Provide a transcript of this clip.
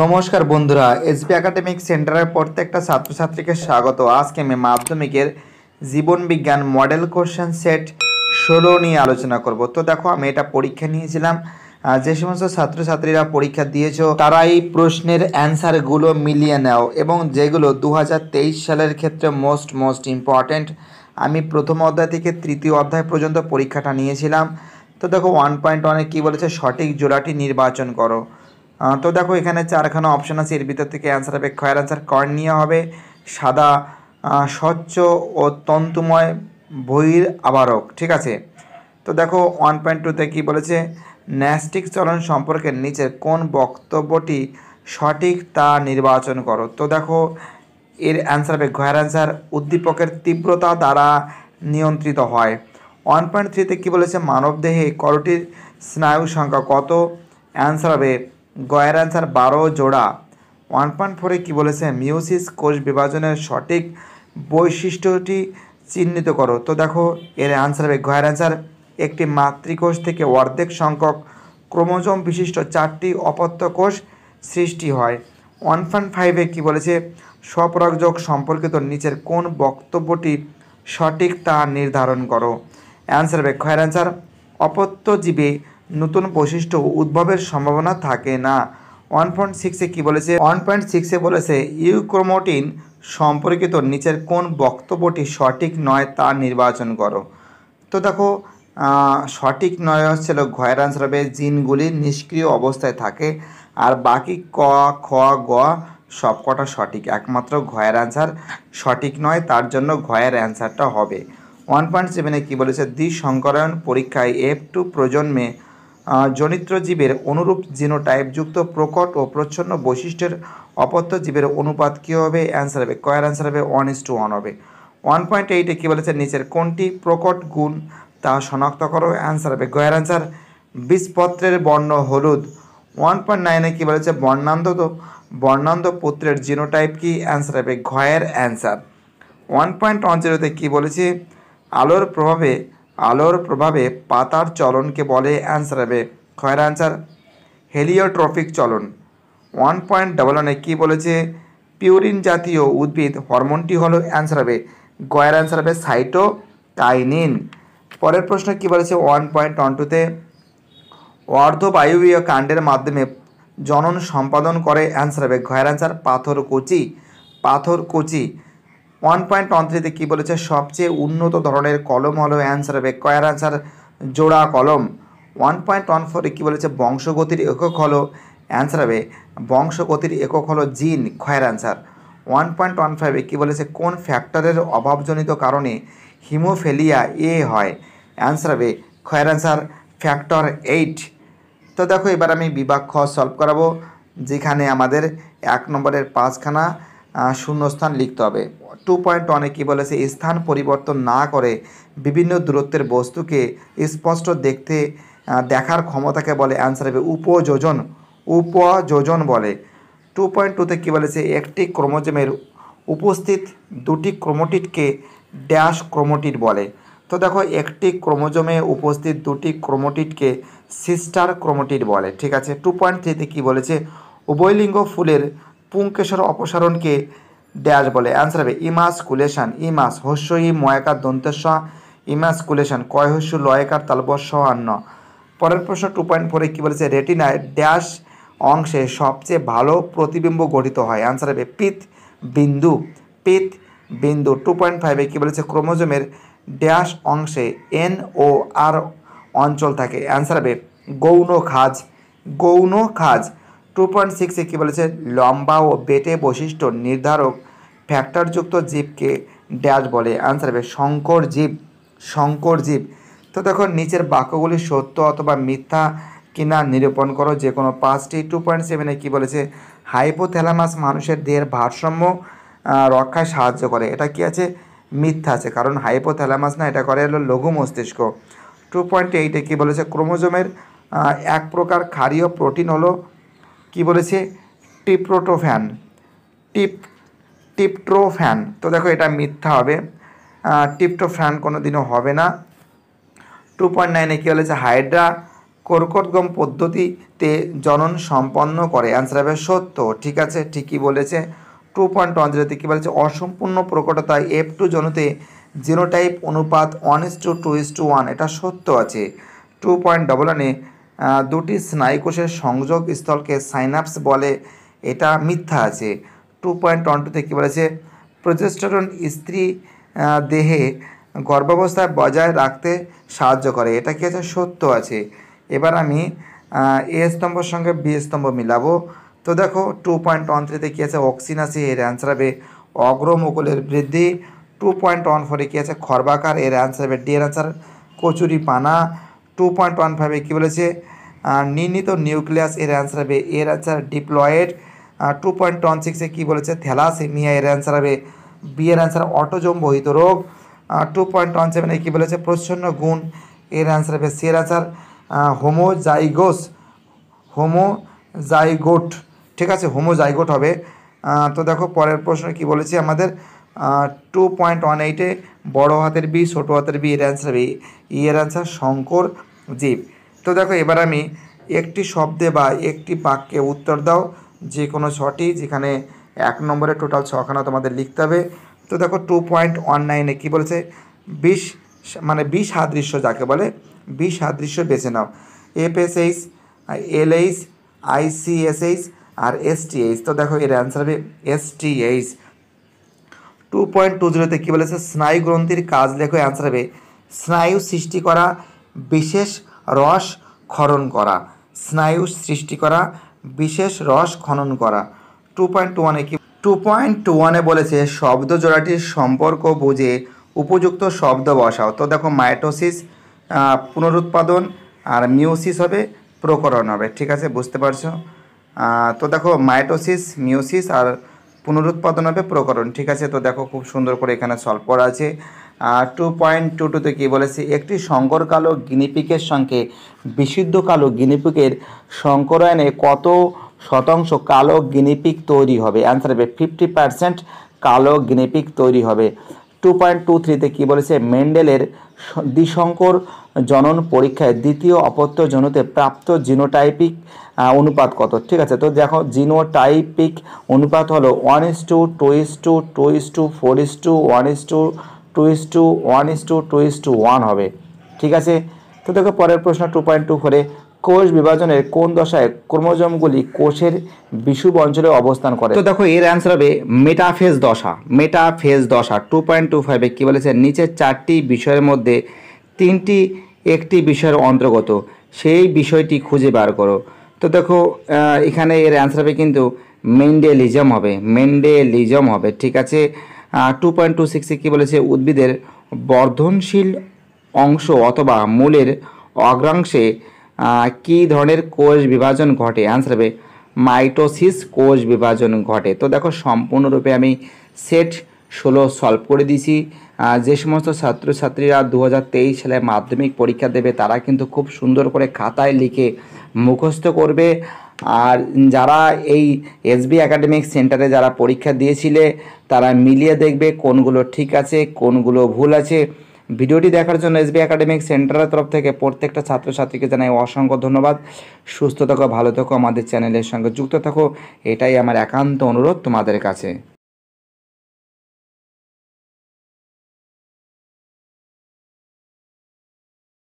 নমস্কার বন্ধুরা SB academic সেন্টারের প্রত্যেকটা ছাত্রছাত্রীকে স্বাগত আজকে আমি মাধ্যমিকের জীবন বিজ্ঞান মডেল কোশ্চেন সেট ষোলো নিয়ে আলোচনা করব তো দেখো আমি এটা পরীক্ষা নিয়েছিলাম যে সমস্ত ছাত্রছাত্রীরা পরীক্ষা দিয়েছ তারা এই প্রশ্নের অ্যান্সারগুলো মিলিয়ে নাও এবং যেগুলো দু সালের ক্ষেত্রে মোস্ট মোস্ট ইম্পর্টেন্ট আমি প্রথম অধ্যায় থেকে তৃতীয় অধ্যায় পর্যন্ত পরীক্ষাটা নিয়েছিলাম তো দেখো ওয়ান পয়েন্ট ওয়ানে কী বলেছে সঠিক জোড়াটি নির্বাচন করো তো দেখো এখানে চারখানা অপশান আছে এর ভিতর থেকে অ্যান্সার হবে খয়ের অ্যান্সার কর্নিয়া হবে সাদা স্বচ্ছ ও তন্তুময় বহির আবারক ঠিক আছে তো দেখো ওয়ান পয়েন্ট টুতে কী বলেছে ন্যাস্টিক চলন সম্পর্কে নিচের কোন বক্তব্যটি সঠিক তা নির্বাচন করো তো দেখো এর অ্যান্সার হবে ঘয়ের অ্যান্সার উদ্দীপকের তীব্রতা দ্বারা নিয়ন্ত্রিত হয় ওয়ান পয়েন্ট থ্রিতে কী বলেছে মানবদেহে করটির স্নায়ু সংখ্যা কত অ্যান্সার হবে গয়ের অ্যান্সার বারো জোড়া ওয়ান পয়েন্ট ফোরে কী বলেছে মিউসিস কোষ বিভাজনের সঠিক বৈশিষ্ট্যটি চিহ্নিত করো তো দেখো এর অ্যান্সার হবে গয়ের অ্যান্সার একটি মাতৃকোষ থেকে অর্ধেক সংখ্যক ক্রোমোজোম বিশিষ্ট চারটি অপত্য কোষ সৃষ্টি হয় ওয়ান পয়েন্ট ফাইভে কী বলেছে স্বপরাগযোগ সম্পর্কিত নিচের কোন বক্তব্যটি সঠিক তা নির্ধারণ করো অ্যান্সার হবে ঘয়ের অ্যান্সার অপত্যজীবী নতুন বৈশিষ্ট্য উদ্ভবের সম্ভাবনা থাকে না ওয়ান পয়েন্ট সিক্সে কী বলেছে ওয়ান পয়েন্ট সিক্সে বলেছে ইউক্রোমোটিন সম্পর্কিত নিচের কোন বক্তব্যটি সঠিক নয় তা নির্বাচন করো তো দেখো সঠিক নয় হচ্ছিল ঘয়ের আনসার হবে জিনগুলি নিষ্ক্রিয় অবস্থায় থাকে আর বাকি ক খ গ সব কটা সঠিক একমাত্র ঘয়ের আনসার সঠিক নয় তার জন্য ঘয়ের অ্যান্সারটা হবে ওয়ান পয়েন্ট সেভেনে কী বলেছে দ্বিসংকরায়ন পরীক্ষায় এফ টু প্রজন্মে জনিত্র জীবের অনুরূপ জিনোটাইপযুক্ত প্রকট ও প্রচ্ছন্ন বৈশিষ্ট্যের অপত্য জীবের অনুপাত কী হবে অ্যান্সার হবে কয়ের অ্যান্সার হবে ওয়ান ইস টু ওয়ান হবে ওয়ান পয়েন্ট এইটে কী বলেছে নিচের কোনটি প্রকট গুণ তা শনাক্ত করো অ্যান্সার হবে গয়ের অ্যান্সার বিষপত্রের বর্ণ হলুদ ওয়ান পয়েন্ট নাইনে কী বলেছে বর্ণান্ধ তো বর্ণান্ধ পুত্রের জিনোটাইপ কি অ্যান্সার হবে ঘয়ের অ্যান্সার ওয়ান পয়েন্ট ওয়ান জিরোতে কী বলেছে আলোর প্রভাবে আলোর প্রভাবে পাতার চলনকে বলে অ্যান্সার হবে খয়ের অ্যান্সার হেলিওট্রফিক চলন ওয়ান পয়েন্ট ডাবল ওয়ানে কী বলেছে পিউরিন জাতীয় উদ্ভিদ হরমোনটি হলো অ্যান্সার হবে গয়ের অ্যান্সার হবে সাইটোকাইনিন পরের প্রশ্ন কী বলেছে ওয়ান পয়েন্ট ওয়ান টুতে অর্ধবায়ুবীয় কাণ্ডের মাধ্যমে জনন সম্পাদন করে অ্যান্সার হবে ঘয়ের অ্যান্সার পাথর কচি পাথর কচি ওয়ান পয়েন্ট ওয়ান থ্রিতে কী বলেছে সবচেয়ে উন্নত ধরনের কলম হলো অ্যান্সার হবে কয়ার অ্যান্সার জোড়া কলম ওয়ান পয়েন্ট ওয়ান ফোরে কী বলেছে বংশগতির একক হলো অ্যান্সার হবে বংশগতির একক হলো জিন খয়ের অ্যান্সার ওয়ান পয়েন্ট ওয়ান ফাইভে কী বলেছে কোন ফ্যাক্টরের অভাবজনিত কারণে হিমোফেলিয়া এ হয় অ্যান্সার হবে খয়ের অ্যান্সার ফ্যাক্টর এইট তো দেখো এবার আমি বিভাগ খ সলভ করাবো যেখানে আমাদের এক নম্বরের পাঁচখানা শূন্যস্থান লিখতে হবে টু পয়েন্ট কী বলেছে স্থান পরিবর্তন না করে বিভিন্ন দূরত্বের বস্তুকে স্পষ্ট দেখতে দেখার ক্ষমতাকে বলে অ্যান্সার হবে উপযোজন উপযোজন বলে টু পয়েন্ট টুতে কী বলেছে একটি ক্রোমোজোমের উপস্থিত দুটি ক্রোমোটিটকে ড্যাশ ক্রোমোটিট বলে তো দেখো একটি ক্রোমোজোমে উপস্থিত দুটি ক্রোমোটিটকে সিস্টার ক্রোমোটিড বলে ঠিক আছে টু পয়েন্ট থ্রিতে কী বলেছে উভয়লিঙ্গ ফুলের পুঙ্কেশ্বর অপসারণকে ড্যাশ বলে অ্যান্সার হবে কুলেশান ইমাস হস্য ই ময়াকার ইমাস কুলেশান কয় হস্য লয়কার তালবস্য অন্য পরের প্রশ্ন টু পয়েন্ট ফোরে কী বলেছে রেটিনায় ড্যাশ অংশে সবচেয়ে ভালো প্রতিবিম্ব গঠিত হয় অ্যান্সার হবে পিত বিন্দু পিত বিন্দু টু পয়েন্ট ফাইভে কী বলেছে ক্রোমোজোমের ড্যাশ অংশে এন ও আর অঞ্চল থাকে অ্যান্সার হবে গৌণ খাজ গৌণ খাজ টু পয়েন্ট সিক্সে কী বলেছে লম্বা ও বেটে বৈশিষ্ট্য নির্ধারক ফ্যাক্টরযুক্ত জীবকে ড্যাশ বলে অ্যান্সার হবে শঙ্কর জীব শঙ্কর জীব তো দেখো নিচের বাক্যগুলি সত্য অথবা মিথ্যা কিনা নিরূপণ করো যে কোনো পাঁচটি টু পয়েন্ট সেভেনে কী বলেছে হাইপোথ্যালামাস মানুষের দেহের ভারসাম্য রক্ষায় সাহায্য করে এটা কি আছে মিথ্যা আছে কারণ হাইপোথ্যালামাস না এটা করে হলো লঘু মস্তিষ্ক টু পয়েন্ট এইটে কী বলেছে ক্রোমোজোমের এক প্রকার ক্ষারীয় প্রোটিন হলো কি বলেছে টিপ্রোটোফ্যান টিপ টিপট্রোফ্যান তো দেখো এটা মিথ্যা হবে টিপটোফ্যান কোনো দিনও হবে না টু পয়েন্ট নাইনে কী বলেছে হাইড্রা কর্কটগম পদ্ধতিতে জনন সম্পন্ন করে অ্যান্সার হবে সত্য ঠিক আছে ঠিকই বলেছে টু পয়েন্ট ওয়ান জিরোতে কী বলেছে অসম্পূর্ণ প্রকটতায় এফ টু জনুতে টাইপ অনুপাত one is two two is two one এটা সত্য আছে টু পয়েন্ট ডবল ওয়ানে দুটি স্নায়ুকোষের সংযোগ স্থলকে সাইনাপস বলে এটা মিথ্যা আছে টু পয়েন্ট ওয়ান টুতে কী বলেছে প্রজেস্টরন স্ত্রী দেহে গর্ভাবস্থায় বজায় রাখতে সাহায্য করে এটা কি আছে সত্য আছে এবার আমি এ স্তম্ভর সঙ্গে বি স্তম্ভ মিলাবো তো দেখো টু পয়েন্ট ওয়ান থ্রিতে কী আছে অক্সিন আছে এর অ্যান্সার হবে অগ্রমুকুলের বৃদ্ধি টু পয়েন্ট ওয়ান ফোরে কী আছে খর্বাকার এর অ্যান্সার হবে ডি এর অ্যান্সার কচুরি পানা টু পয়েন্ট ওয়ান ফাইভে কী বলেছে নির্ণীত নিউক্লিয়াস এর অ্যান্সার হবে এর answer diploid two point one সিক্সে কী বলেছে থ্যালাসেমিয়া এর অ্যান্সার হবে বি এর অ্যান্সার অটোজম বহিত রোগ টু পয়েন্ট ওয়ান সেভেনে কী বলেছে প্রচ্ছন্ন গুণ এর অ্যান্সার হবে সি এর অ্যান্সার হোমোজাইগোস হোমোজাইগোট ঠিক আছে হোমোজাইগোট হবে তো দেখো পরের প্রশ্ন কী বলেছে আমাদের টু পয়েন্ট ওয়ান এইটে বড়ো হাতের বি ছোটো হাতের বি এর অ্যান্সার বি ই এর অ্যান্সার শঙ্কর জীব তো দেখো এবার আমি একটি শব্দে বা একটি বাক্যে উত্তর দাও যে কোনো ছটি যেখানে এক নম্বরে টোটাল ছখানা তোমাদের লিখতে হবে তো দেখো টু পয়েন্ট ওয়ান নাইনে কী বলেছে বিশ মানে বিশ সাদৃশ্য যাকে বলে বিশ সাদৃশ্য বেছে নাও F S H L H ICSH আর এসটিএইচ তো দেখো এর অ্যান্সার হবে এসটিএইচ টু পয়েন্ট টু জিরোতে কী বলেছে স্নায়ুগ্রন্থির কাজ দেখো অ্যান্সার হবে স্নায়ু সৃষ্টি করা বিশেষ রস খনন করা স্নায়ু সৃষ্টি করা বিশেষ রস খনন করা টু পয়েন্ট ওয়ানে কি টু পয়েন্ট টু ওয়ানে বলেছে শব্দ জোড়াটির সম্পর্ক বুঝে উপযুক্ত শব্দ বসাও তো দেখো মাইটোসিস পুনরুৎপাদন আর মিউসিস হবে প্রকরণ হবে ঠিক আছে বুঝতে পারছো তো দেখো মাইটোসিস মিউসিস আর পুনরুৎপাদন হবে প্রকরণ ঠিক আছে তো দেখো খুব সুন্দর করে এখানে সলভ করা আছে টু পয়েন্ট টু টুতে কী বলেছে একটি শঙ্কর কালো গিনিপিকের সঙ্গে বিশুদ্ধ কালো গিনিপিকের সংকরায়নে কত শতাংশ কালো গিনিপিক তৈরি হবে অ্যান্সার হবে ফিফটি পার্সেন্ট কালো গিনিপিক তৈরি হবে টু পয়েন্ট টু থ্রিতে কী বলেছে মেন্ডেলের দ্বিশঙ্কর জনন পরীক্ষায় দ্বিতীয় অপত্য জনুতে প্রাপ্ত জিনোটাইপিক অনুপাত কত ঠিক আছে তো দেখো জিনোটাইপিক অনুপাত হলো one is two two is two two is two four is two one is two two is two one is two two is two one হবে ঠিক আছে তো দেখো পরের প্রশ্ন টু পয়েন্ট টু ফোরে কোষ বিভাজনের কোন দশায় ক্রোমোজোমগুলি কোষের বিষুব অঞ্চলে অবস্থান করে তো দেখো এর অ্যান্সার হবে মেটাফেজ দশা মেটাফেজ দশা টু পয়েন্ট টু ফাইভে কী বলেছে নিচের চারটি বিষয়ের মধ্যে তিনটি একটি বিষয়ের অন্তর্গত সেই বিষয়টি খুঁজে বার করো তো দেখো এখানে এর অ্যান্সার হবে কিন্তু মেন্ডেলিজম হবে মেন্ডেলিজম হবে ঠিক আছে টু পয়েন্ট টু সিক্সে কী বলেছে উদ্ভিদের বর্ধনশীল অংশ অথবা মূলের অগ্রাংশে কী ধরনের কোষ বিভাজন ঘটে অ্যান্সার হবে মাইটোসিস কোষ বিভাজন ঘটে তো দেখো সম্পূর্ণরূপে আমি সেট ষোলো সলভ করে দিয়েছি যে সমস্ত ছাত্রছাত্রীরা দু হাজার তেইশ সালে মাধ্যমিক পরীক্ষা দেবে তারা কিন্তু খুব সুন্দর করে খাতায় লিখে মুখস্থ করবে আর যারা এই এসবি একাডেমিক সেন্টারে যারা পরীক্ষা দিয়েছিলে তারা মিলিয়ে দেখবে কোনগুলো ঠিক আছে কোনগুলো ভুল আছে ভিডিওটি দেখার জন্য এসবি একাডেমিক সেন্টারের তরফ থেকে প্রত্যেকটা ছাত্রছাত্রীকে জানাই অসংখ্য ধন্যবাদ সুস্থ থাকো ভালো থাকো আমাদের চ্যানেলের সঙ্গে যুক্ত থাকো এটাই আমার একান্ত অনুরোধ তোমাদের কাছে